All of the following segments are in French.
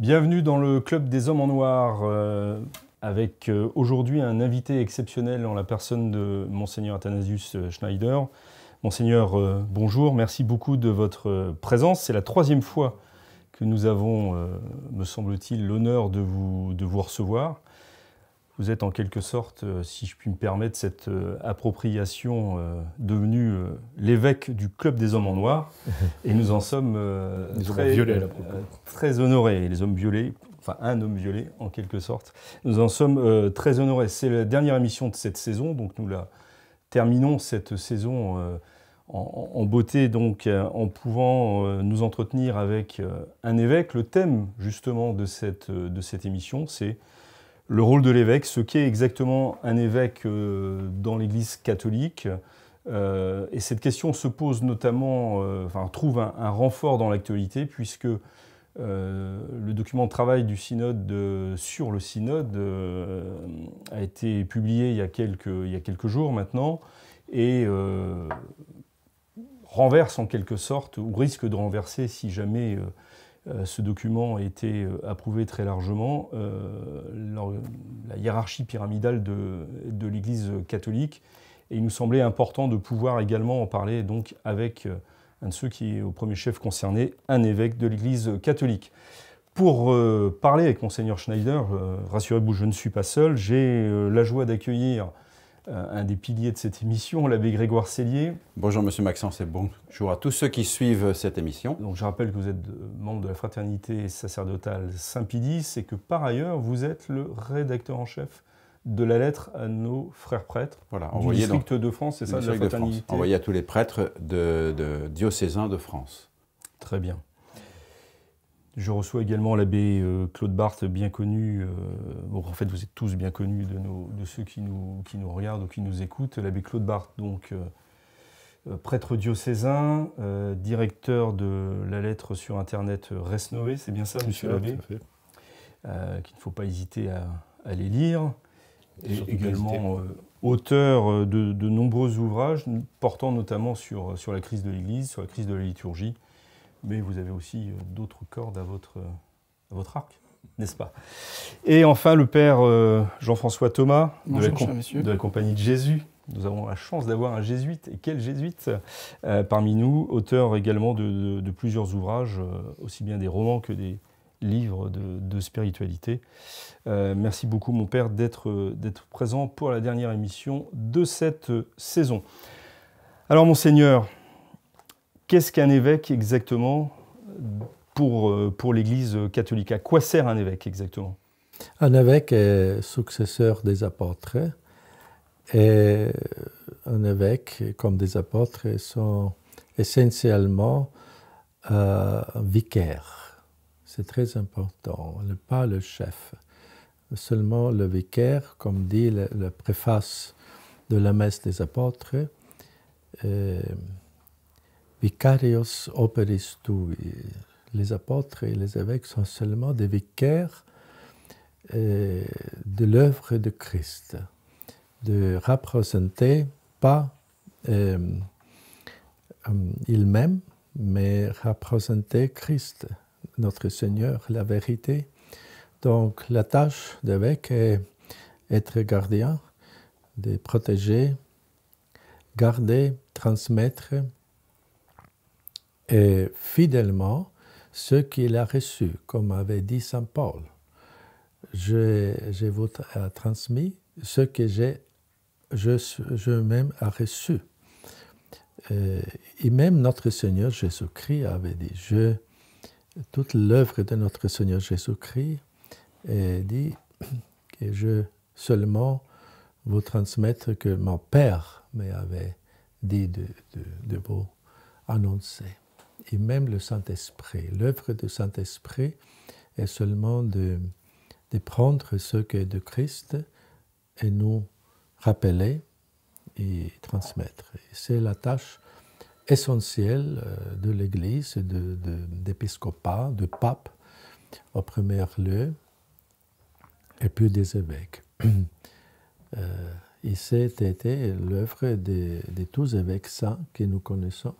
Bienvenue dans le Club des Hommes en Noir, euh, avec euh, aujourd'hui un invité exceptionnel en la personne de Monseigneur Athanasius euh, Schneider. Monseigneur, bonjour, merci beaucoup de votre présence. C'est la troisième fois que nous avons, me semble-t-il, l'honneur de vous, de vous recevoir. Vous êtes en quelque sorte, euh, si je puis me permettre, cette euh, appropriation euh, devenue l'évêque du Club des Hommes en Noir. Et nous en sommes très, très, honorés. Les hommes violés, enfin un homme violé en quelque sorte. Nous en sommes très honorés. C'est la dernière émission de cette saison, donc nous la terminons cette saison en, beauté, donc en pouvant nous entretenir avec un évêque. Le thème justement de cette, de cette émission, c'est le rôle de l'évêque, ce qu'est exactement un évêque euh, dans l'Église catholique. Euh, et cette question se pose notamment, euh, enfin, trouve un, renfort dans l'actualité, puisque le document de travail du synode sur le synode a été publié il y a quelques, jours maintenant et renverse en quelque sorte, ou risque de renverser si jamais euh, ce document a été euh, approuvé très largement. Euh, la hiérarchie pyramidale de, de l'Église catholique et il nous semblait important de pouvoir également en parler donc avec un de ceux qui est au premier chef concerné, un évêque de l'Église catholique. Pour parler avec monseigneur Schneider, rassurez-vous, je ne suis pas seul, j'ai la joie d'accueillir euh, un des piliers de cette émission, l'abbé Grégoire Cellier. Bonjour Monsieur Maxence et bonjour à tous ceux qui suivent cette émission. Donc je rappelle que vous êtes euh, membre de la fraternité sacerdotale Saint-Pidis et que par ailleurs vous êtes le rédacteur en chef de la lettre à nos frères prêtres voilà, du de France, c'est à tous les prêtres de, de diocésains de France. Très bien. Je reçois également l'abbé euh, Claude Barthes, bien connu. Euh, en fait, vous êtes tous bien connus de, ceux qui nous, regardent ou qui nous écoutent. L'abbé Claude Barthes, donc euh, prêtre diocésain, directeur de la lettre sur Internet Resnové, c'est bien ça, monsieur l'abbé Qu'il ne faut pas hésiter à, les lire. Et également auteur de, nombreux ouvrages portant notamment sur, sur la crise de l'Église, sur la crise de la liturgie, mais vous avez aussi euh, d'autres cordes à votre, euh, votre arc, n'est-ce pas Et enfin, le père euh, Jean-François Thomas de la, Compagnie de Jésus. Nous avons la chance d'avoir un jésuite, et quel jésuite parmi nous, auteur également de, plusieurs ouvrages, aussi bien des romans que des livres de, spiritualité. merci beaucoup, mon père, d'être présent pour la dernière émission de cette saison. Alors, monseigneur, Qu'est-ce qu'un évêque exactement pour, euh, pour l'Église catholique À quoi sert un évêque exactement Un évêque est successeur des apôtres. Et un évêque, comme des apôtres, sont essentiellement euh, vicaires. C'est très important, pas le chef. Seulement le vicaire, comme dit la, préface de la messe des apôtres vicarios operis tui. Les apôtres et les évêques sont seulement des vicaires euh, de l'œuvre de Christ, de représenter pas euh, euh, il-même, mais représenter Christ, notre Seigneur, la vérité. Donc la tâche d'évêque est être gardien, de protéger, garder, transmettre et fidèlement ce qu'il a reçu, comme avait dit Saint Paul. Je, vous ai euh, transmis ce que j'ai je, même a reçu. Euh, et même notre Seigneur Jésus-Christ avait dit, je, toute l'œuvre de notre Seigneur Jésus-Christ et dit que je seulement vous transmettre que mon Père m'avait dit de vous annoncer et même le Saint-Esprit. L'œuvre du Saint-Esprit est seulement de, prendre ce est de Christ et nous rappeler et transmettre. C'est la tâche essentielle euh, de l'Église, d'épiscopat, de, de, de pape en premier lieu, et puis des évêques. Euh, et c'était l'œuvre de, de tous évêques saints que nous connaissons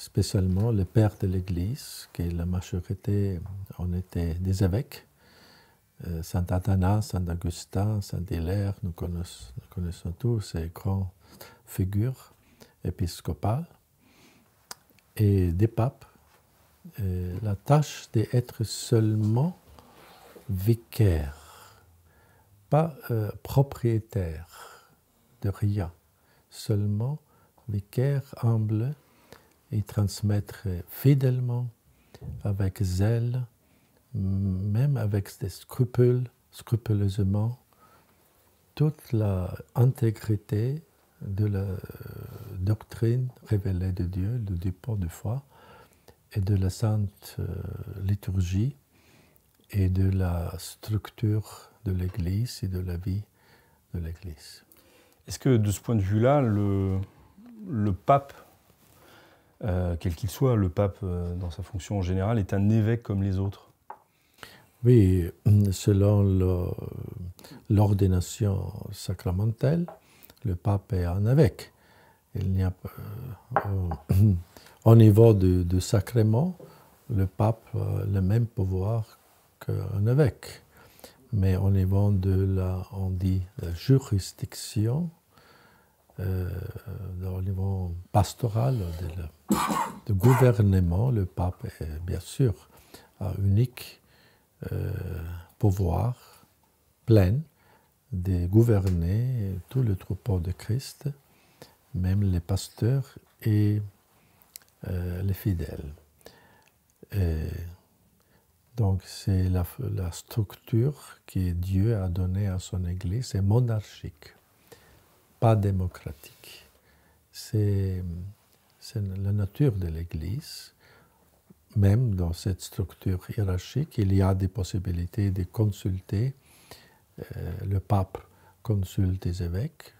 spécialement les Pères de l'Église, qui la majorité en étaient des évêques. Euh, Saint Athanas, Saint Augustin, Saint Hilaire, nous connaissons, tous ces grandes figures épiscopales et des papes. la tâche d'être seulement vicaire, pas euh, propriétaire de rien, seulement vicaire humble et transmettre fidèlement, avec zèle, même avec des scrupules, scrupuleusement, toute l'intégrité de la euh, doctrine révélée de Dieu, du dépôt de foi, et de la sainte euh, liturgie, et de la structure de l'Église et de la vie de l'Église. Est-ce que de ce point de vue-là, le, le pape euh, quel qu'il soit, le pape, euh, dans sa fonction en général, est un évêque comme les autres Oui, selon l'ordination sacramentelle, le pape est un évêque. Il n'y a, euh, au niveau du, sacrement, le pape a le même pouvoir qu'un évêque. Mais au niveau de la, on dit, la juridiction, euh, Au niveau pastoral de, gouvernement, le pape est bien sûr un unique euh, pouvoir plein de gouverner tout le troupeau de Christ, même les pasteurs et euh, les fidèles. donc c'est la, la, structure que Dieu a donnée à son Église, c'est monarchique pas démocratique. C'est la nature de l'Église. Même dans cette structure hiérarchique, il y a des possibilités de consulter. Euh, le pape consulte les évêques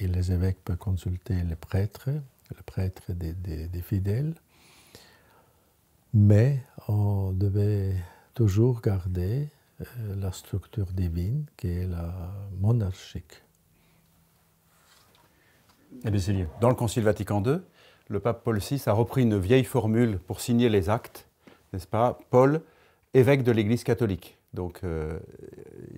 et les évêques peuvent consulter les prêtres, les prêtres des, fidèles. Mais on devait toujours garder euh, la structure divine qui est la monarchique. Eh Dans le Concile Vatican II, le pape Paul VI a repris une vieille formule pour signer les actes, n'est-ce pas Paul, évêque de l'Église catholique. Donc, euh,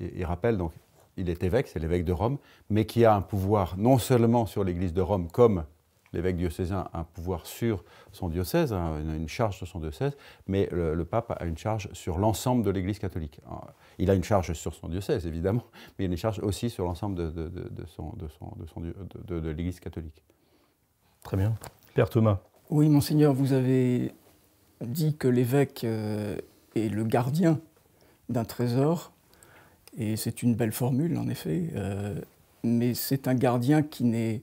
il rappelle, donc, il est évêque, c'est l'évêque de Rome, mais qui a un pouvoir non seulement sur l'Église de Rome comme l'évêque diocésain a un pouvoir sur son diocèse, hein, une charge sur son diocèse, mais le, pape a une charge sur l'ensemble de l'Église catholique. Euh, il a une charge sur son diocèse, évidemment, mais il a une charge aussi sur l'ensemble de, de, de, l'Église catholique. Très bien. Père Thomas. Oui, monseigneur, vous avez dit que l'évêque euh, est le gardien d'un trésor, et c'est une belle formule, en effet, euh, mais c'est un gardien qui n'est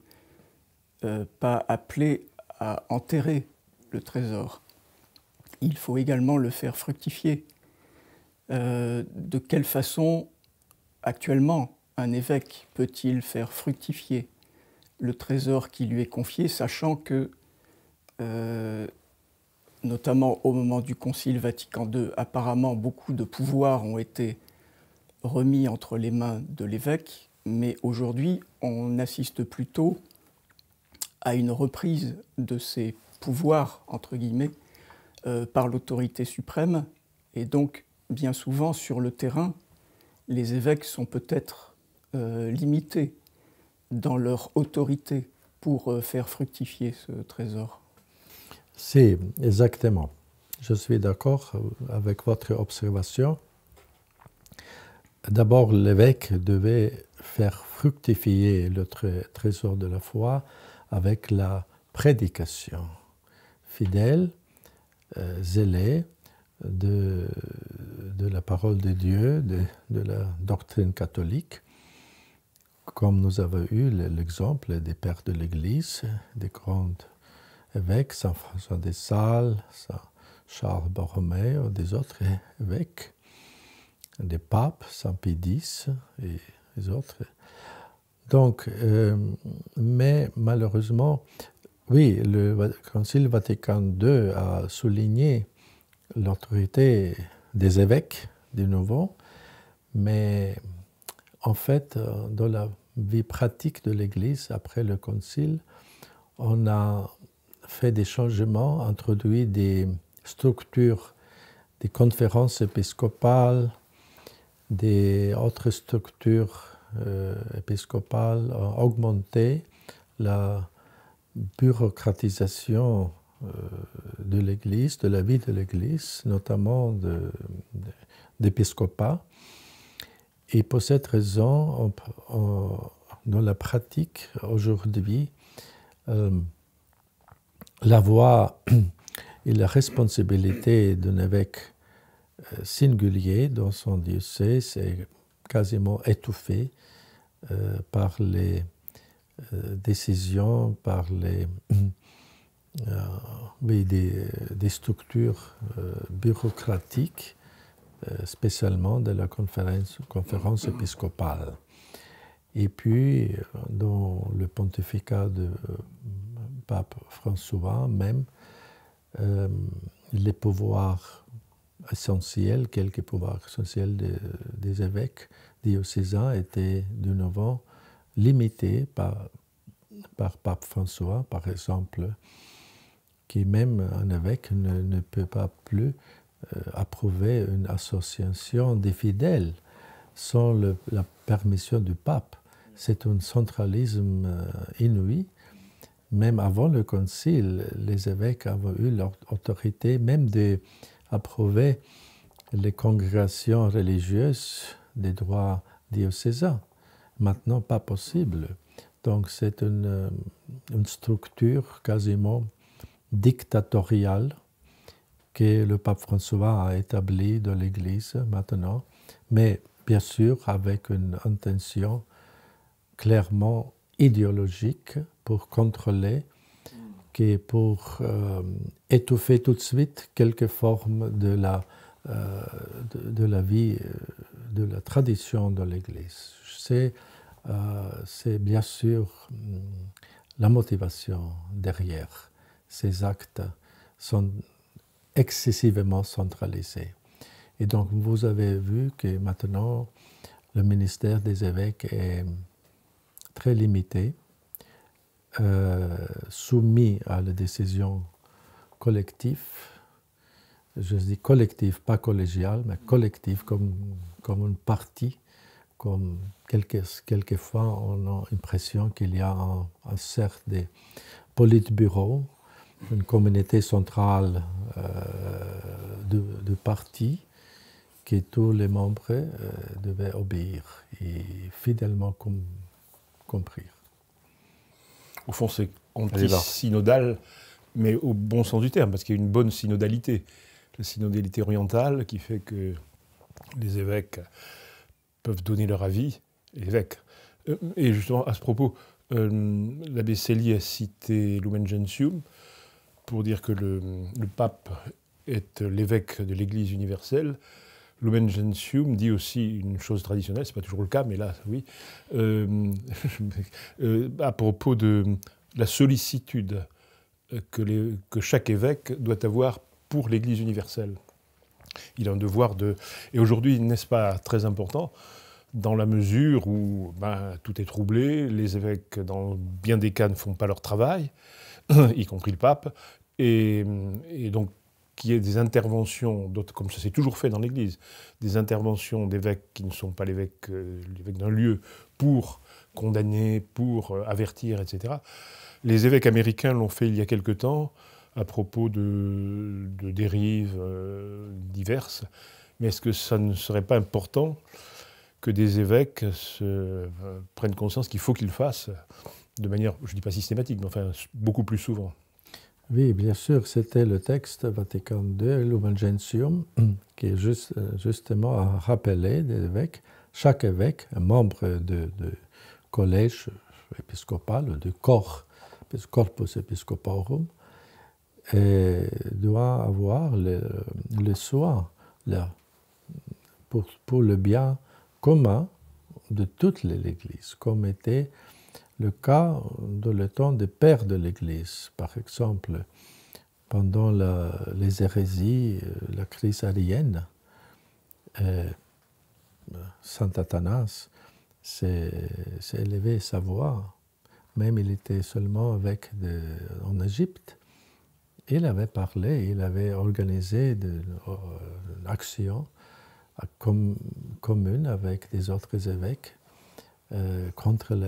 euh, pas appelé à enterrer le trésor. Il faut également le faire fructifier. Euh, de quelle façon, actuellement, un évêque peut-il faire fructifier le trésor qui lui est confié, sachant que, euh, notamment au moment du Concile Vatican II, apparemment beaucoup de pouvoirs ont été remis entre les mains de l'évêque, mais aujourd'hui, on assiste plutôt à une reprise de ses pouvoirs, entre guillemets, euh, par l'autorité suprême. Et donc, bien souvent, sur le terrain, les évêques sont peut-être euh, limités dans leur autorité pour euh, faire fructifier ce trésor. C'est exactement. Je suis d'accord avec votre observation. D'abord, l'évêque devait faire fructifier le trésor de la foi avec la prédication fidèle, euh, zélée de, de, la parole de Dieu, de, la doctrine catholique, comme nous avons eu l'exemple des pères de l'Église, des grands évêques, Saint François de Sales, Saint Charles Borromeo, des autres évêques, des papes, Saint Pie X et les autres donc, euh, mais malheureusement, oui, le Concile Vatican II a souligné l'autorité des évêques, de nouveau, mais en fait, euh, dans la vie pratique de l'Église, après le Concile, on a fait des changements, introduit des structures, des conférences épiscopales, des autres structures euh, épiscopale a augmenté la bureaucratisation euh, de l'Église, de la vie de l'Église, notamment d'épiscopat. Et pour cette raison, dans la pratique aujourd'hui, euh, la voix et la responsabilité d'un évêque singulier dans son diocèse quasiment étouffé euh, par les euh, décisions, par les, euh, des, structures bureaucratiques, spécialement de la conférence, conférence épiscopale. Et puis, dans le pontificat de pape François même, les pouvoirs essentiel, quelques pouvoirs essentiels des évêques diocésains étaient de nouveau limités par, par pape François, par exemple, qui même un évêque ne, peut pas plus euh, approuver une association des fidèles sans la permission du pape. C'est un centralisme euh, inouï. Même avant le concile, les évêques avaient eu leur autorité, même de approuver les congrégations religieuses des droits diocésains. Maintenant, pas possible. Donc c'est une, une, structure quasiment dictatoriale que le pape François a établie dans l'Église maintenant, mais bien sûr avec une intention clairement idéologique pour contrôler qui pour euh, étouffer tout de suite quelques formes de la, euh, de, la vie, euh, de la tradition de l'Église. c'est bien sûr mm, la motivation derrière ces actes sont excessivement centralisés. Et donc vous avez vu que maintenant le ministère des évêques est très limité euh, soumis à la décision collective, je dis collective, pas collégial, mais collectif comme, comme une partie, comme quelquefois on a l'impression qu'il y a un, certain cercle des politbureaux, une communauté centrale euh, de, de partis que tous les membres euh, devaient obéir et fidèlement comprendre au fond, c'est anti-synodal, mais au bon sens du terme, parce qu'il y a une bonne synodalité. La synodalité orientale qui fait que les évêques peuvent donner leur avis, évêques. Euh, et justement, à ce propos, euh, l'abbé Selye a cité Lumen Gentium pour dire que le, le pape est l'évêque de l'Église universelle, Lumen Gentium dit aussi une chose traditionnelle, c'est pas toujours le cas, mais là, oui, euh, euh, à propos de la sollicitude que, les, que chaque évêque doit avoir pour l'Église universelle. Il a un devoir de... Et aujourd'hui, n'est-ce pas très important dans la mesure où ben, tout est troublé, les évêques, dans bien des cas, ne font pas leur travail, y compris le pape, et, et donc qu'il y ait des interventions, comme ça s'est toujours fait dans l'Église, des interventions d'évêques qui ne sont pas l'évêque euh, d'un lieu pour condamner, pour euh, avertir, etc. Les évêques américains l'ont fait il y a quelque temps à propos de, dérives euh, diverses. Mais est-ce que ça ne serait pas important que des évêques prennent conscience qu'il faut qu'ils fassent de manière, je ne dis pas systématique, mais enfin beaucoup plus souvent oui, bien sûr, c'était le texte Vatican II, Lumen Gentium, qui est juste, euh, justement à rappeler des évêques, chaque évêque, un membre du collège épiscopal, du corps, corpus episcoporum, doit avoir le, soin là, pour le bien commun de toute l'Église, comme était le cas de le temps des pères de l'Église. Par exemple, pendant les hérésies, euh, la crise arienne, euh, Saint Athanas s'est élevé sa voix, même il était seulement avec en Égypte. Il avait parlé, il avait organisé euh, une action commune avec des autres évêques euh, contre la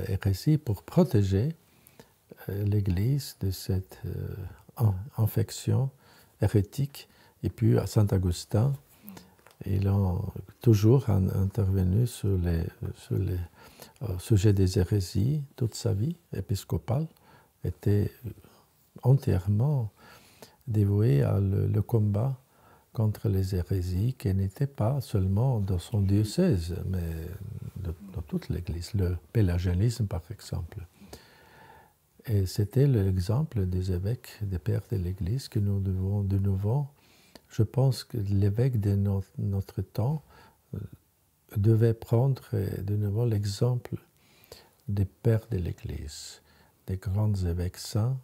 pour protéger euh, l'Église de cette euh, infection hérétique. Et puis à Saint-Augustin, il ont toujours intervenu sur les, les sujet des hérésies toute sa vie épiscopale était entièrement dévoué à le, combat contre les hérésies qui n'était pas seulement dans son diocèse, mais dans toute l'Église, le pélagianisme par exemple. Et c'était l'exemple des évêques, des pères de l'Église que nous devons de nouveau. Je pense que l'évêque de notre, temps euh, devait prendre euh, de nouveau l'exemple des pères de l'Église, des grands évêques saints.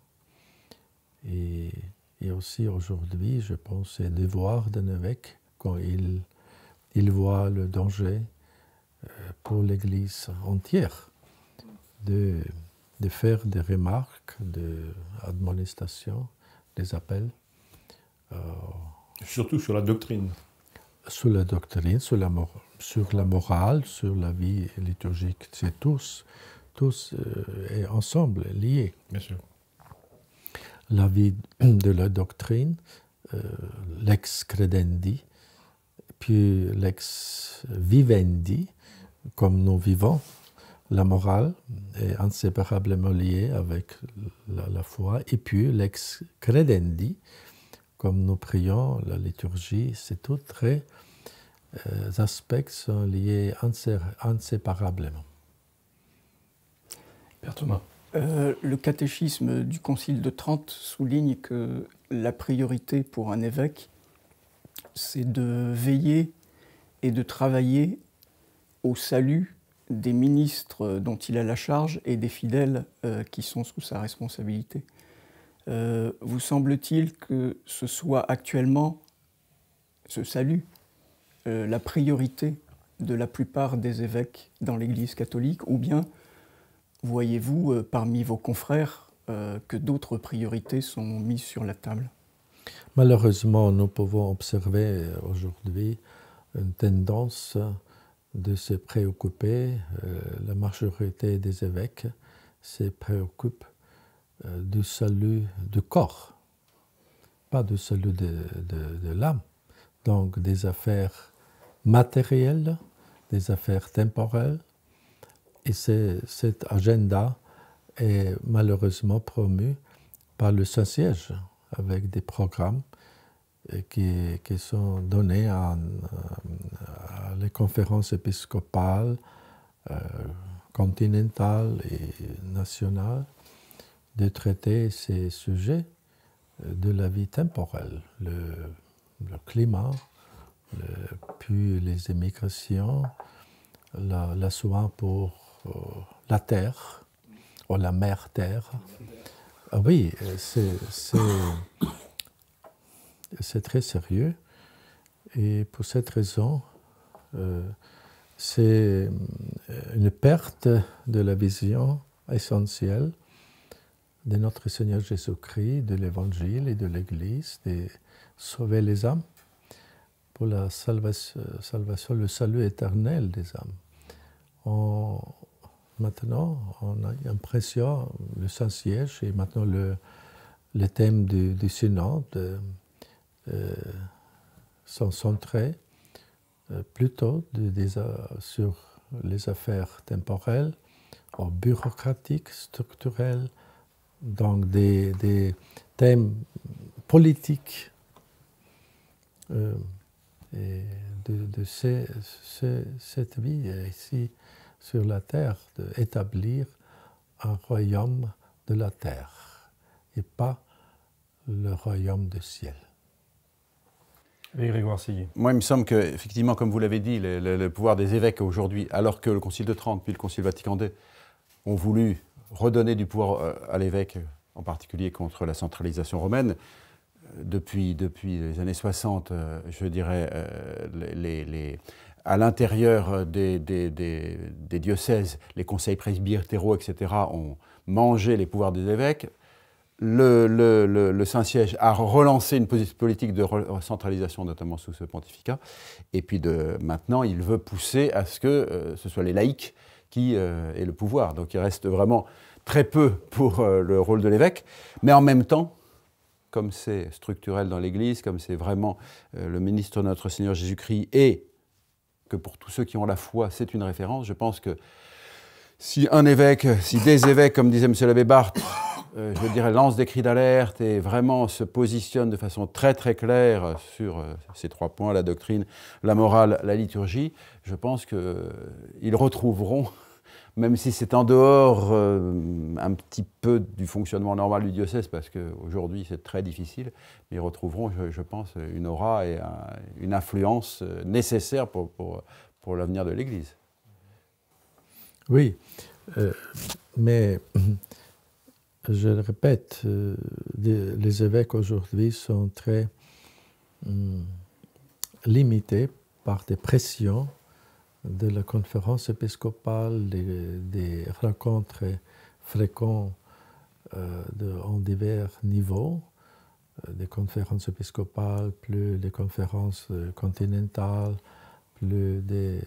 Et, aussi aujourd'hui, je pense, c'est le devoir d'un évêque quand il, il voit le danger pour l'Église entière de, de, faire des remarques, des admonestations, des appels. Euh, Surtout sur la doctrine. Sur la doctrine, sur la, morale, sur la vie liturgique. C'est tous, tous euh, et ensemble, liés. Bien La vie de la doctrine, euh, l'ex credendi, puis l'ex vivendi, comme nous vivons, la morale est inséparablement liée avec la, foi. Et puis l'ex credendi, comme nous prions, la liturgie, c'est tout euh, aspects sont liés inséparablement. Père Thomas. Euh, le catéchisme du Concile de Trente souligne que la priorité pour un évêque, c'est de veiller et de travailler au salut des ministres dont il a la charge et des fidèles euh, qui sont sous sa responsabilité. Euh, vous semble-t-il que ce soit actuellement ce salut euh, la priorité de la plupart des évêques dans l'Église catholique ou bien voyez-vous parmi vos confrères que d'autres priorités sont mises sur la table Malheureusement, nous pouvons observer aujourd'hui une tendance de se préoccuper, euh, la majorité des évêques se préoccupent euh, du salut du corps, pas du salut de, de l'âme. Donc des affaires matérielles, des affaires temporelles, et cet agenda est malheureusement promu par le Saint-Siège avec des programmes euh, qui, sont données euh, à, les conférences épiscopales, euh, continentales et nationales, de traiter ces sujets de la vie temporelle, le, le climat, puis les émigrations, la, soin pour la terre, ou la mer terre. Ah oui, c'est c'est très sérieux. Et pour cette raison, euh, c'est euh, une perte de la vision essentielle de notre Seigneur Jésus-Christ, de l'Évangile et de l'Église, de sauver les âmes pour la salvation, salvation le salut éternel des âmes. maintenant, on a l'impression, le Saint-Siège et maintenant le, le thème du, du synode, euh, euh, sont centrés euh, plutôt des, euh, sur les affaires temporelles, ou bureaucratiques, structurelles, donc des, thèmes politiques de, cette vie ici sur la terre, d'établir un royaume de la terre et pas le royaume du ciel. Moi, il me semble que, effectivement, comme vous l'avez dit, le, pouvoir des évêques aujourd'hui, alors que le Concile de Trente puis le Concile Vatican II ont voulu redonner du pouvoir euh, à l'évêque, en particulier contre la centralisation romaine, euh, depuis, depuis les années 60, euh, je dirais, à l'intérieur des, des, diocèses, les conseils presbytéraux, etc., ont mangé les pouvoirs des évêques le, le, Saint-Siège a relancé une politique de centralisation, notamment sous ce pontificat. Et puis de, maintenant, il veut pousser à ce que euh, ce soit les laïcs qui euh, aient le pouvoir. Donc il reste vraiment très peu pour euh, le rôle de l'évêque. Mais en même temps, comme c'est structurel dans l'Église, comme c'est vraiment le ministre de notre Seigneur Jésus-Christ et que pour tous ceux qui ont la foi, c'est une référence, je pense que si un évêque, si des évêques, comme disait M. l'abbé Barthes, euh, je dirais, lance des cris d'alerte et vraiment se positionne de façon très très claire sur euh, ces trois points, la doctrine, la morale, la liturgie, je pense qu'ils euh, retrouveront, même si c'est en dehors un petit peu du fonctionnement normal du diocèse, parce qu'aujourd'hui c'est très difficile, mais ils retrouveront, je, pense, une aura et une influence nécessaire pour, pour, l'avenir de l'Église. Oui, mais je le répète, euh, les évêques aujourd'hui sont très hum, limités par des pressions de la conférence épiscopale, des, rencontres fréquentes euh, en divers niveaux, euh, des conférences épiscopales, plus des conférences continentales, plus des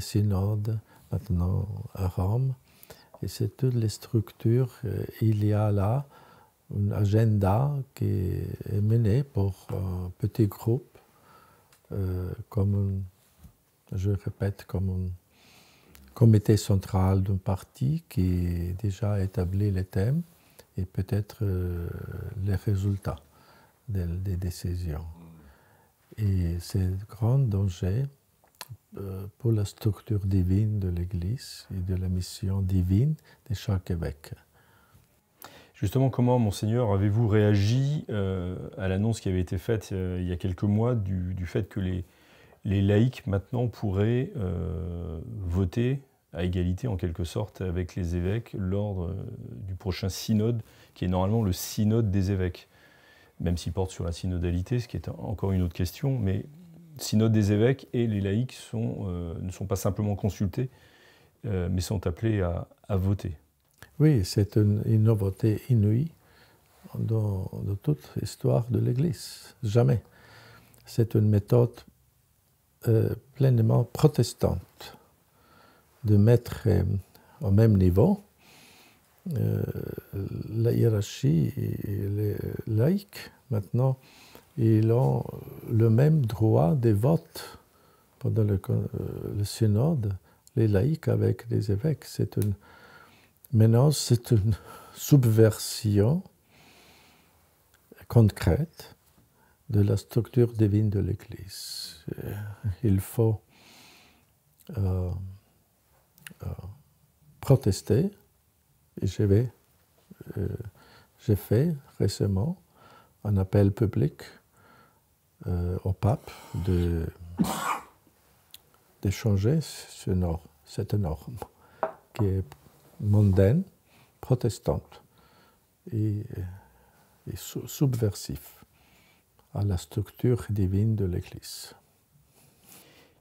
synodes, maintenant à Rome. Et c'est toutes les structures, euh, il y a là un agenda qui est mené pour un petit groupe, euh, comme, je répète, comme un comité central d'un parti qui déjà établi les thèmes et peut-être euh, les résultats des, des décisions. Et c'est grand danger euh, pour la structure divine de l'Église et de la mission divine de chaque évêque. Justement, comment, monseigneur, avez-vous réagi euh, à l'annonce qui avait été faite euh, il y a quelques mois du, fait que les, laïcs maintenant pourraient voter à égalité, en quelque sorte, avec les évêques lors du prochain synode, qui est normalement le synode des évêques, même s'il porte sur la synodalité, ce qui est encore une autre question, mais synode des évêques et les laïcs euh, ne sont pas simplement consultés, euh, mais sont appelés à, voter. Oui, c'est une, nouveauté inouïe dans, toute l'histoire de l'Église. Jamais. C'est une méthode euh, pleinement protestante de mettre au même niveau la hiérarchie et les laïcs. Maintenant, ils ont le même droit des votes pendant euh, le, synode, les laïcs avec les évêques. C'est une... Maintenant, c'est une subversion concrète de la structure divine de l'Église. Euh, il faut euh, protester, et j'ai fait récemment un appel public euh, au pape de, d'échanger ce cette norme qui est mondaine, protestante et, euh, et subversif à la structure divine de l'Église.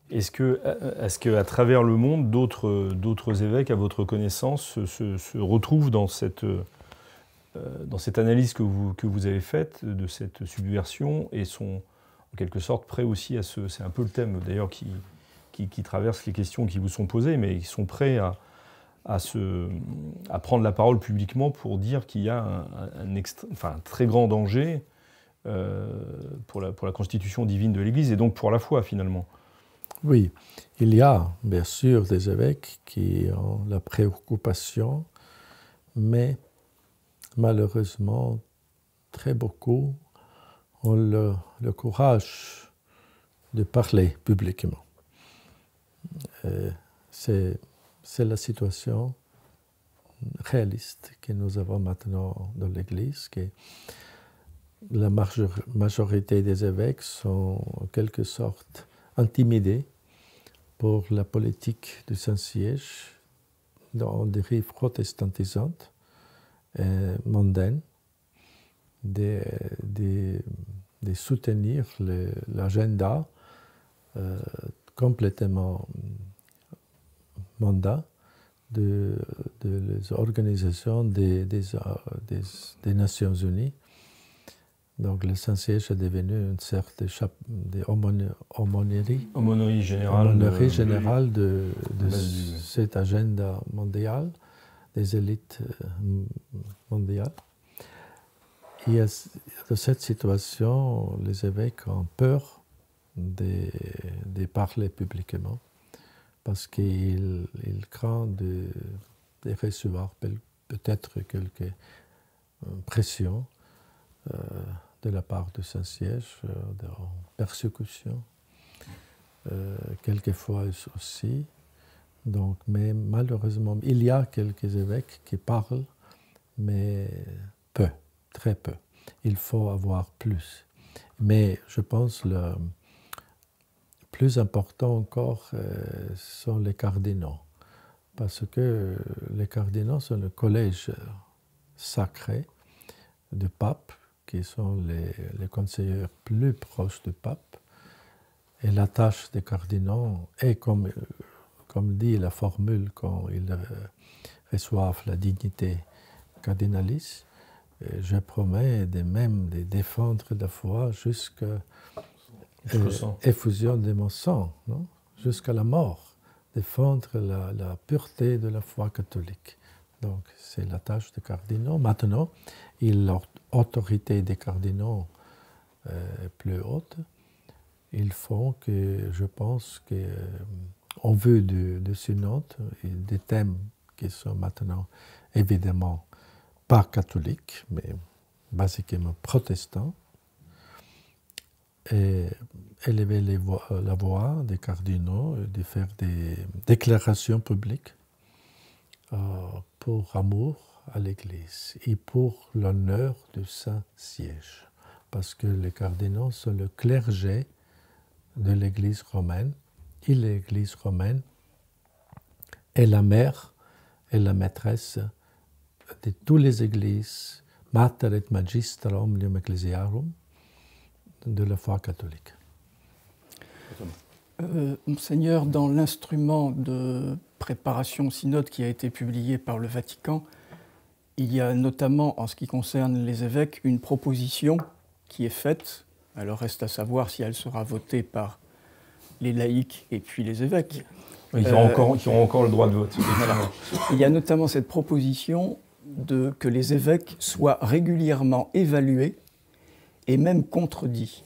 Est-ce que, euh, est-ce que à travers le monde, d'autres, d'autres évêques, à votre connaissance, se, retrouvent dans cette, dans cette analyse que vous, que vous avez faite de cette subversion et sont, en quelque sorte prêts aussi à ce. C'est un peu le thème d'ailleurs qui, qui, traverse les questions qui vous sont posées, mais ils sont prêts à, se, prendre la parole publiquement pour dire qu'il y a un, enfin, très grand danger euh, pour, pour la constitution divine de l'Église et donc pour la foi finalement. Oui, il y a bien sûr des évêques qui ont la préoccupation, mais malheureusement, très beaucoup ont le, courage de parler publiquement. Euh, c'est la situation réaliste que nous avons maintenant dans l'Église, que la majorité des évêques sont en quelque sorte intimidés pour la politique du Saint-Siège dans des rives protestantisantes et euh, mondaines, de, soutenir l'agenda euh, complètement mandat de, les organisations des, euh, des, des, Nations Unies. Donc le Saint-Siège est devenu une sorte d'aumônerie générale, générale de, de cet agenda mondial, des élites euh, mondiales de cette situation, les évêques ont peur de, parler publiquement parce qu'ils craignent de, recevoir peut-être quelques euh, pressions euh, de la part du Saint-Siège, euh, de persécution, quelquefois aussi. Donc, mais malheureusement, il y a quelques évêques qui parlent, mais peu très peu. Il faut avoir plus. Mais je pense le plus important encore euh, sont les cardinaux, parce que euh, les cardinaux sont le collège sacré du pape, qui sont les, les conseillers plus proches du pape. Et la tâche des cardinaux est, comme, dit la formule quand ils euh, reçoivent la dignité cardinaliste, euh, je promets de même de défendre la foi jusqu'à l'effusion euh, de mon sang, jusqu'à la mort, défendre la, pureté de la foi catholique. Donc c'est la tâche des cardinaux. Maintenant, l'autorité des cardinaux est euh, plus haute. Ils font que, je pense, que, euh, en vue de notes, et des thèmes qui sont maintenant évidemment pas catholique, mais basiquement protestant, et élever la voix des cardinaux, et de faire des déclarations publiques euh, pour amour à l'Église et pour l'honneur du Saint-Siège, parce que les cardinaux sont le clergé de l'Église romaine, et l'Église romaine est la mère et la maîtresse de toutes les églises, Mater et magister Lium Ecclesiarum, de la foi catholique. Euh, Monseigneur, dans l'instrument de préparation synode qui a été publié par le Vatican, il y a notamment, en ce qui concerne les évêques, une proposition qui est faite. Alors reste à savoir si elle sera votée par les laïcs et puis les évêques. Ils, euh, encore, ils encore, le droit de vote. il y a notamment cette proposition que les évêques soient régulièrement évalués et même contredits.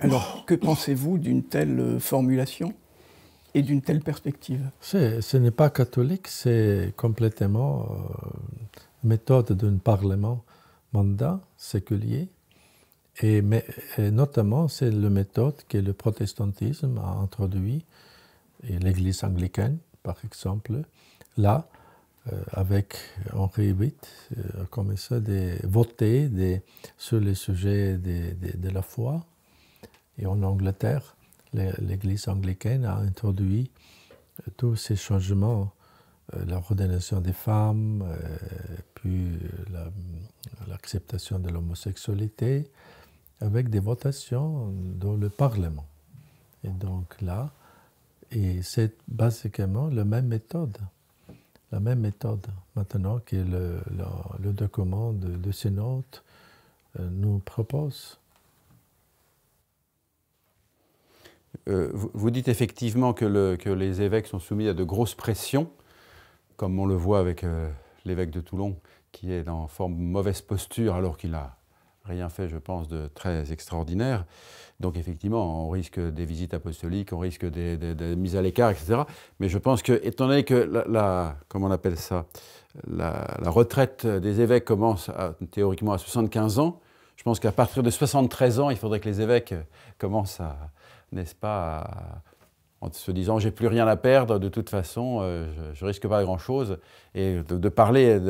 Alors, que pensez-vous d'une telle formulation et d'une telle perspective Ce n'est pas catholique, c'est complètement euh, méthode d'un parlement mandat séculier. Et, notamment, c'est la méthode que le protestantisme a introduit, et l'Église anglicaine, par exemple. Là, euh, avec Henri VIII, euh, comme ça, de voter sur les sujets de, la foi. Et en Angleterre, l'Église anglicane a introduit euh, tous ces changements, la redonation des femmes, puis l'acceptation de l'homosexualité, avec des votations dans le Parlement. Et donc là, et c'est basiquement la même méthode la même méthode maintenant que le, document de, ces notes euh, nous propose. Euh, vous dites effectivement que, les évêques sont soumis à de grosses pressions, comme on le voit avec euh, l'évêque de Toulon, qui est dans forme mauvaise posture alors qu'il a rien fait, je pense, de très extraordinaire. Donc effectivement, on risque des visites apostoliques, on risque des, mises à l'écart, etc. Mais je pense que, étant donné que la, on appelle ça, la, retraite des évêques commence théoriquement à 75 ans, je pense qu'à partir de 73 ans, il faudrait que les évêques commencent à, n'est-ce pas, en se disant j'ai plus rien à perdre, de toute façon, euh, je, risque pas grand-chose, et de, parler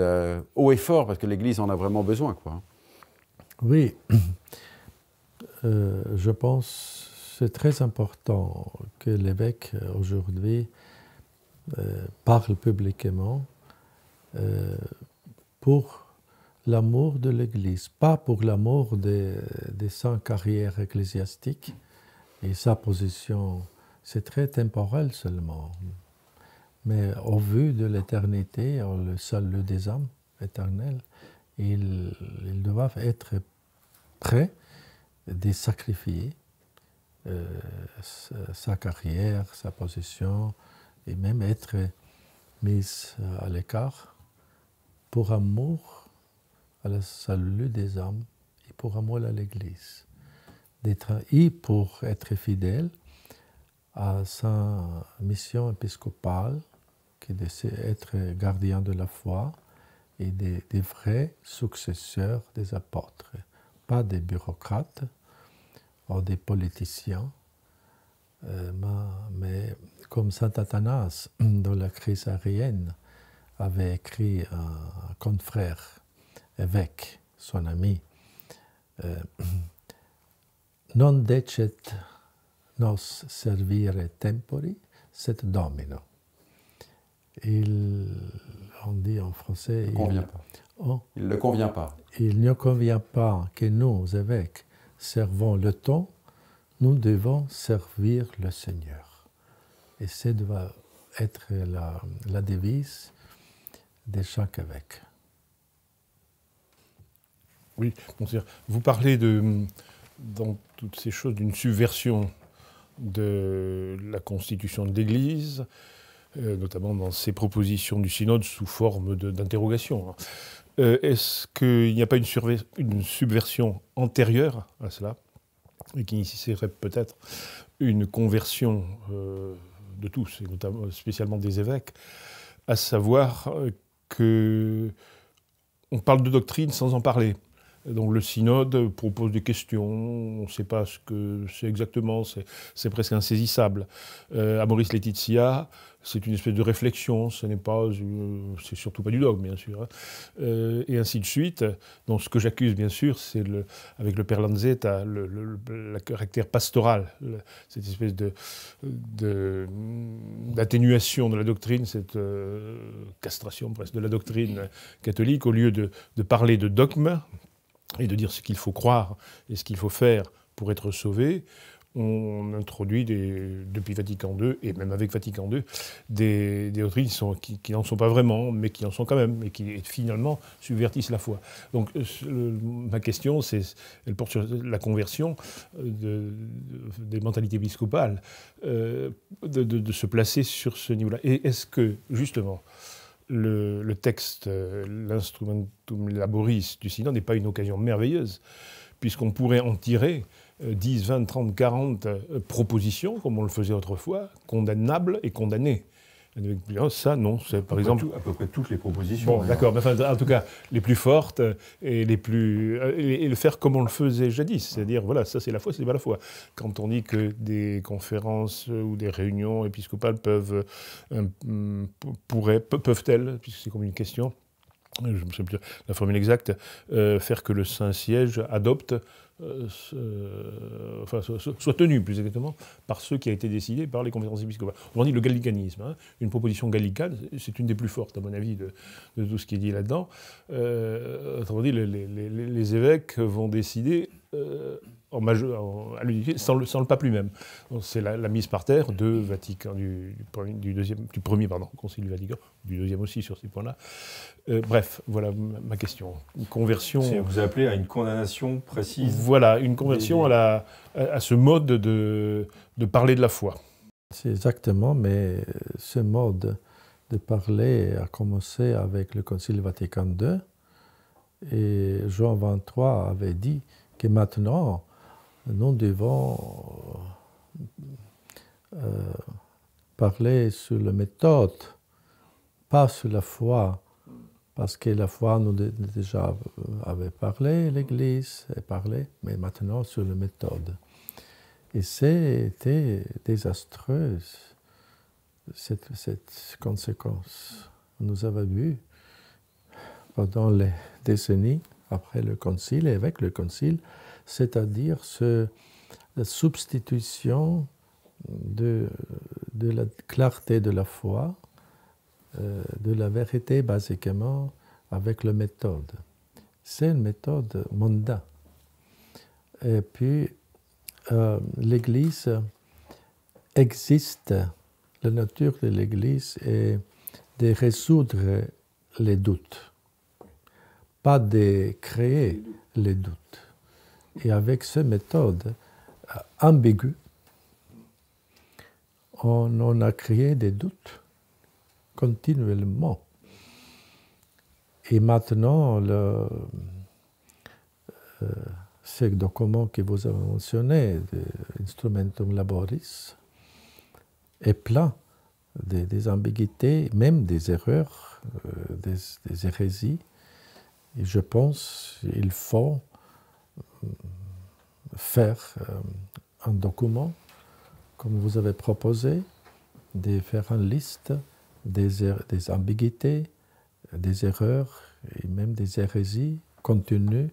haut et fort, parce que l'Église en a vraiment besoin. quoi. Hein. Oui, euh, je pense c'est très important que l'évêque euh, aujourd'hui euh, parle publiquement pour l'amour de l'Église, pas pour l'amour des, des carrière carrières ecclésiastiques. Et sa position, c'est très temporel seulement. Mais au vu de l'éternité, le salut des âmes éternelles, ils, doivent être prêts de sacrifier euh, sa carrière, sa position, et même être mis à l'écart pour amour à la salut des âmes et pour amour à l'Église. Et pour être fidèle à sa mission épiscopale, qui est d'être gardien de la foi, et des, vrais successeurs des apôtres, pas des bureaucrates ou des politiciens, euh, mais, comme saint Athanas, dans la crise arienne, avait écrit à un confrère, évêque, son ami, euh, Non decet nos servire tempori, sed domino. Il on dit en français. Ne convient il, pas. Oh. il ne convient pas. Il ne convient pas que nous, évêques, servons le temps, nous devons servir le Seigneur. Et ça doit être la, la devise de chaque évêque. Oui, vous parlez de, dans toutes ces choses d'une subversion de la constitution de l'Église, euh, notamment dans ces propositions du synode sous forme d'interrogation. Hein. Euh, est-ce qu'il n'y a pas une, subversion antérieure à cela et qui nécessiterait peut-être une conversion euh, de tous, et notamment, spécialement des évêques, à savoir que on parle de doctrine sans en parler. Donc le synode propose des questions, on ne sait pas ce que c'est exactement, c'est presque insaisissable. Euh, Maurice Laetitia c'est une espèce de réflexion, ce n'est pas, euh, c'est surtout pas du dogme, bien sûr, hein. euh, et ainsi de suite. Donc ce que j'accuse, bien sûr, c'est le, avec le père Lanzetta, le, caractère pastoral, cette espèce de, d'atténuation de, la doctrine, cette euh, castration presque de la doctrine catholique, au lieu de, de parler de dogme et de dire ce qu'il faut croire et ce qu'il faut faire pour être sauvé, on introduit depuis Vatican II, et même avec Vatican II, des, des qui, n'en sont pas vraiment, mais qui en sont quand même, et qui finalement subvertissent la foi. Donc euh, ma question, c'est, elle porte sur la conversion euh, des mentalités épiscopales, euh, de, se placer sur ce niveau-là. Et est-ce que, justement, le, texte, l'instrumentum laboris du Synode n'est pas une occasion merveilleuse, puisqu'on pourrait en tirer 10, 20, 30, 40 propositions, comme on le faisait autrefois, condamnables et condamnées. Ça, non, c'est par exemple. à peu près toutes les propositions. Bon, hein. d'accord, enfin, en tout cas, les plus fortes et les plus. Euh, et le faire comme on le faisait jadis. C'est-à-dire, voilà, ça c'est la foi, c'est pas la foi. Quand on dit que des conférences ou des réunions épiscopales peuvent. Euh, mm, pourraient, peuvent-elles, puisque c'est comme une question, je ne sais plus la formule exacte, euh, faire que le Saint-Siège adopte, euh, soit tenu plus exactement, par ce qui a été décidé par les conférences épiscopales. On dit le gallicanisme, hein. une proposition gallicane, c'est une des plus fortes à mon avis de, tout ce qui est dit là-dedans. Euh, autrement dit, les, évêques vont décider sans, le, sans, le, pape lui-même. C'est la, mise par terre de Vatican, du, du, premier, du, deuxième, du premier pardon, Concile du Vatican, du deuxième aussi sur ces points-là. Euh, bref, voilà ma, question. Une conversion. Vous appelez à une condamnation précise. Voilà, une conversion à, la, à, ce mode de, de parler de la foi. C'est exactement, mais euh, ce mode de parler a commencé avec le Concile Vatican II. Et Jean XXIII avait dit que maintenant, nous devons euh, parler sur la méthode, pas sur la foi, parce que la foi, nous déjà avait parlé, l'Église a parlé, mais maintenant sur la méthode. Et c'était désastreuse cette, cette conséquence. Nous avons vu pendant les décennies après le concile et avec le concile, c'est-à-dire ce, la substitution de, la clarté de la foi, euh, de la vérité basiquement, avec la méthode. C'est une méthode mondaine. Et puis, euh, l'Église existe, la nature de l'Église est de résoudre les doutes pas de créer les doutes. Et avec ces méthodes euh, ambiguës, on, a créé des doutes continuellement. Et maintenant, le, euh, que vous avez mentionné, Instrumentum Laboris, est plein des ambiguïtés, même des erreurs, euh, des, des hérésies. Et je pense qu'il faut euh, faire euh, un document, comme vous avez proposé, de faire une liste des, er-, des ambiguïtés, des erreurs et même des hérésies contenues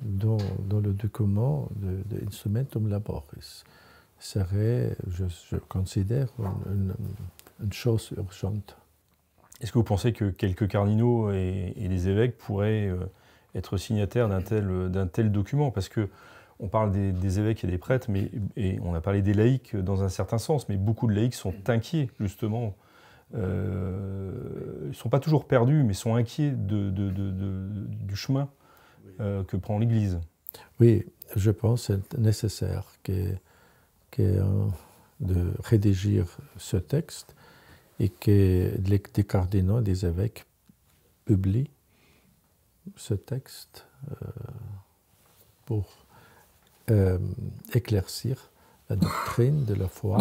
dans, le document de, de Ce Laboris serait, je, considère, une, chose urgente. Est-ce que vous pensez que quelques cardinaux et, et les évêques pourraient euh, être signataires d'un tel, tel document Parce que on parle des, évêques et des prêtres, mais et on a parlé des laïcs dans un certain sens, mais beaucoup de laïcs sont inquiets justement. Euh, ils ne sont pas toujours perdus, mais sont inquiets de, de, du chemin euh, que prend l'Église. Oui, je pense que c'est nécessaire de rédiger ce texte et que les, des cardinaux, des évêques publient ce texte euh, pour euh, éclaircir la doctrine de la foi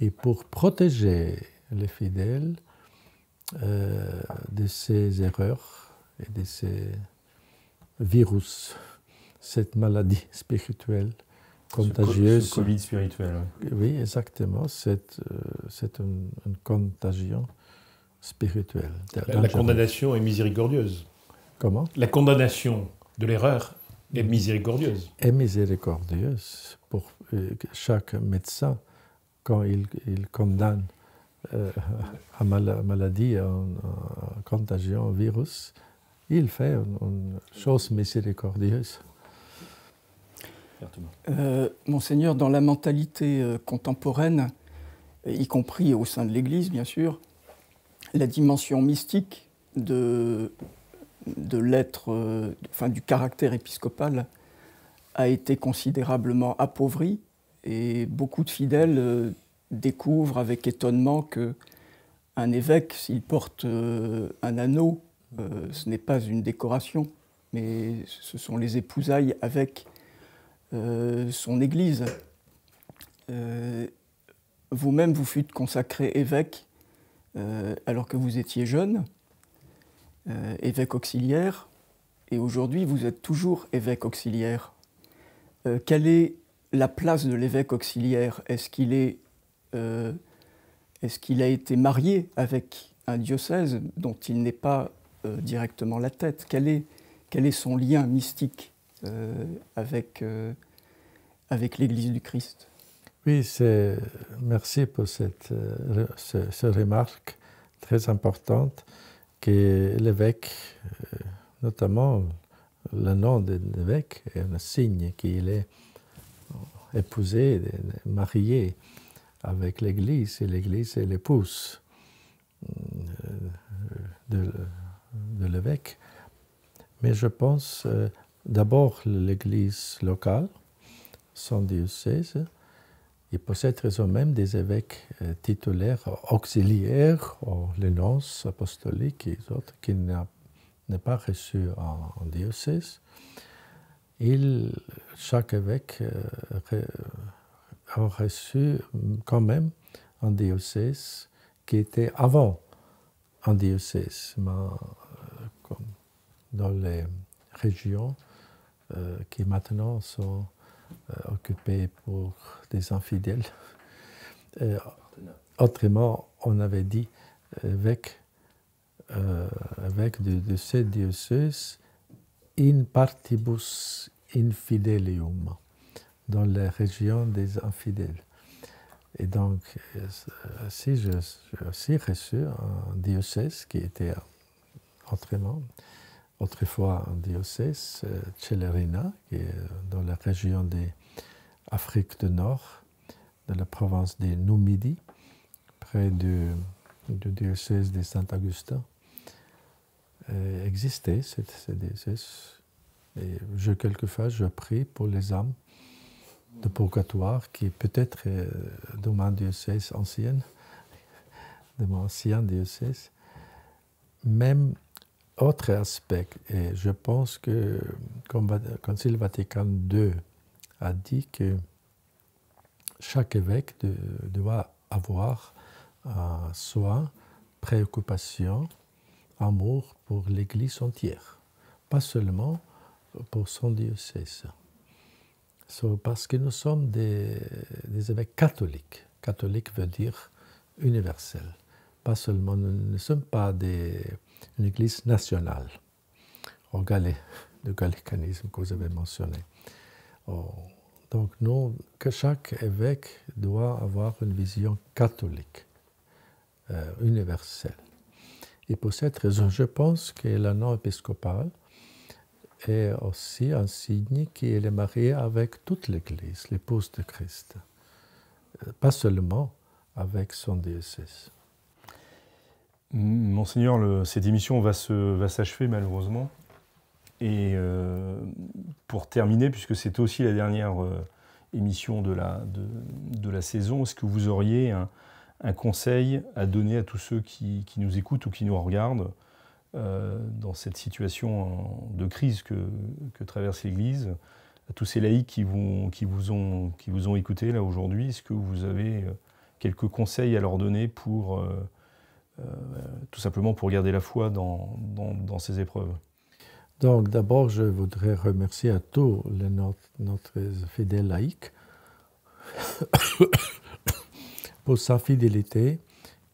et pour protéger les fidèles euh, de ces erreurs et de ces virus, cette maladie spirituelle contagieuse. Covid spirituel. Oui, exactement. C'est euh, une, contagion spirituelle. La, condamnation est miséricordieuse. Comment La condamnation de l'erreur est mm. miséricordieuse. Est miséricordieuse pour euh, chaque médecin quand il, il condamne euh, à maladie, à, contagion, un virus, il fait une chose miséricordieuse. Euh, Monseigneur, dans la mentalité euh, contemporaine, y compris au sein de l'Église, bien sûr, la dimension mystique de, de l'être, euh, enfin du caractère épiscopal, a été considérablement appauvrie et beaucoup de fidèles découvrent avec étonnement que un évêque, s'il porte un anneau, ce n'est pas une décoration, mais ce sont les épousailles avec euh, son Église. Euh, vous-même, vous fûtes consacré évêque euh, alors que vous étiez jeune, évêque auxiliaire, et aujourd'hui vous êtes toujours évêque auxiliaire. quelle est la place de l'évêque auxiliaire Est-ce qu'il est, qu'il a été marié avec un diocèse dont il n'est pas directement la tête est, quel est son lien mystique euh, avec, euh, avec l'Église du Christ. Oui, merci pour cette, euh, remarque très importante que l'évêque, notamment le nom de l'évêque, est un signe qu'il est épousé, marié avec l'Église, et l'Église est l'épouse de l'évêque. Mais je pense D'abord, l'Église locale, son diocèse, il possède très même, des évêques euh, titulaires auxiliaires, ou les apostoliques et autres, qui n'ont pas reçu en, diocèse, il, chaque évêque euh, a reçu quand même un diocèse qui était avant un diocèse, mais, euh, comme dans les régions euh, qui maintenant sont euh, occupés pour des infidèles. Euh, autrement, on avait dit avec, avec de, ces diocèses « in partibus infidelium dans la région des infidèles. Et donc, si j'ai aussi reçu un diocèse qui était autrement, autrefois un diocèse, euh, Celerina, qui est euh, dans la région des du Nord, dans la province des Numidie, près du, diocèse de Saint-Augustin, euh, existait ce diocèse. Et je, quelquefois, je prie pour les âmes de purgatoire qui peut-être est de diocèse ancienne, de mon ancien diocèse, même autre aspect, et je pense que le Concile Vatican II a dit que chaque évêque doit avoir un euh, soin, préoccupation, amour pour l'Église entière, pas seulement pour son diocèse. parce que nous sommes des, des, évêques catholiques. Catholique veut dire universel. Pas seulement, nous ne sommes pas des une Église nationale, au Galais, le gallicanisme que vous avez mentionné. Oh. donc, non, que chaque évêque doit avoir une vision catholique, euh, universelle. Et pour cette raison, je pense que la non épiscopale est aussi un signe qu'il est marié avec toute l'Église, l'épouse de Christ, euh, pas seulement avec son diocèse. Monseigneur, cette émission va s'achever va malheureusement. Et euh, pour terminer, puisque c'est aussi la dernière euh, émission de la, de, la saison, est-ce que vous auriez un, conseil à donner à tous ceux qui, nous écoutent ou qui nous regardent euh, dans cette situation de crise que, traverse l'Église À tous ces laïcs qui vous, qui vous, ont, qui vous ont écouté là aujourd'hui, est-ce que vous avez quelques conseils à leur donner pour euh, tout simplement pour garder la foi dans, dans, ces épreuves. Donc d'abord, je voudrais remercier à tous les notre, laïcs pour sa fidélité,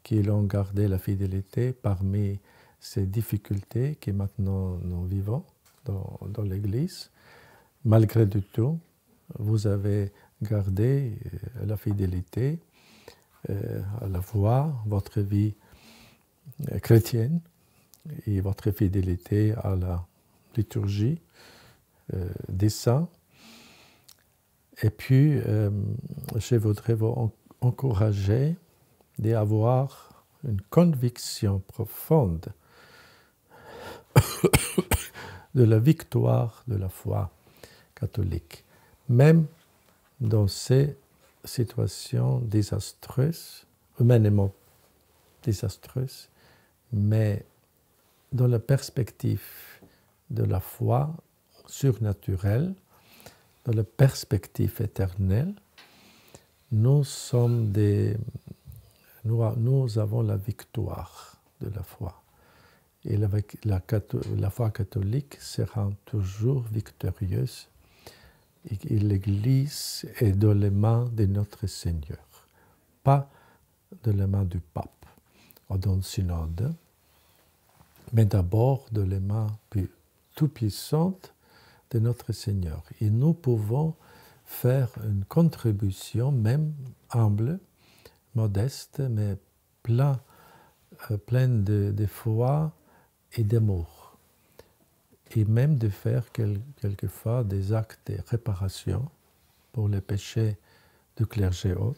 qu'ils ont gardé la fidélité parmi ces difficultés que maintenant nous vivons dans, dans l'Église. Malgré tout, vous avez gardé euh, la fidélité euh, à la foi, votre vie chrétienne et votre fidélité à la liturgie euh, des saints. Et puis, euh, je voudrais vous encourager d'avoir une conviction profonde de la victoire de la foi catholique, même dans ces situations désastreuses, humainement désastreuses, mais dans la perspective de la foi surnaturelle, dans la perspective éternelle, nous sommes des, nous, avons la victoire de la foi. Et la, la, foi catholique sera toujours victorieuse. Et, l'Église est dans les mains de notre Seigneur, pas dans les mains du pape à dans le synode, mais d'abord de les mains tout-puissantes de notre Seigneur. Et nous pouvons faire une contribution, même humble, modeste, mais euh, pleine de, foi et d'amour. Et même de faire quelquefois des actes de réparation pour les péchés du clergé haut,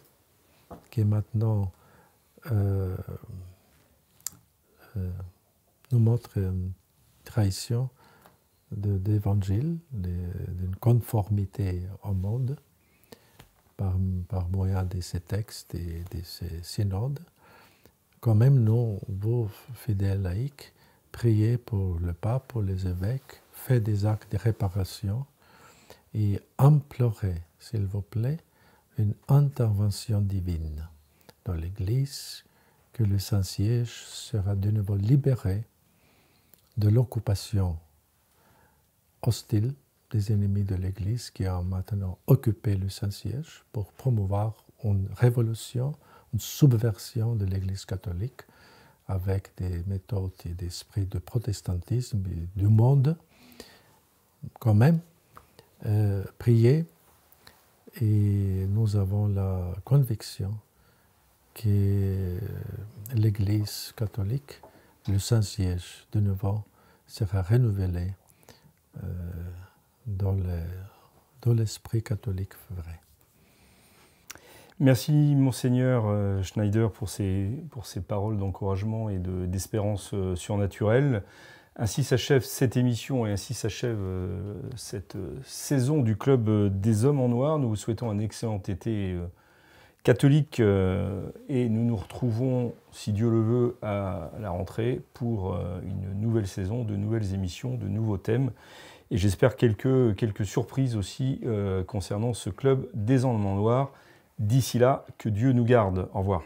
qui est maintenant euh, euh, nous montre une trahison de, l'évangile, d'une conformité au monde par, par, moyen de ces textes et de ces synodes. Quand même, nous, vous, fidèles laïcs, priez pour le pape, pour les évêques, faites des actes de réparation et implorez, s'il vous plaît, une intervention divine dans l'Église, que le Saint-Siège sera de nouveau libéré de l'occupation hostile des ennemis de l'Église qui ont maintenant occupé le Saint-Siège pour promouvoir une révolution, une subversion de l'Église catholique avec des méthodes et des esprits de protestantisme du monde, quand même, euh, prier. Et nous avons la conviction que l'Église catholique, le Saint-Siège, de nouveau, sera renouvelé euh, dans, l'esprit catholique vrai. Merci Monseigneur euh, Schneider pour ces, pour paroles d'encouragement et de, d'espérance euh, surnaturelle. Ainsi s'achève cette émission et ainsi s'achève cette saison du Club des Hommes en Noir. Nous vous souhaitons un excellent été catholique euh, et nous nous retrouvons, si Dieu le veut, à la rentrée pour euh, une nouvelle saison, de nouvelles émissions, de nouveaux thèmes et j'espère quelques, quelques surprises aussi euh, concernant ce club des Andes Noir. D'ici là, que Dieu nous garde. Au revoir.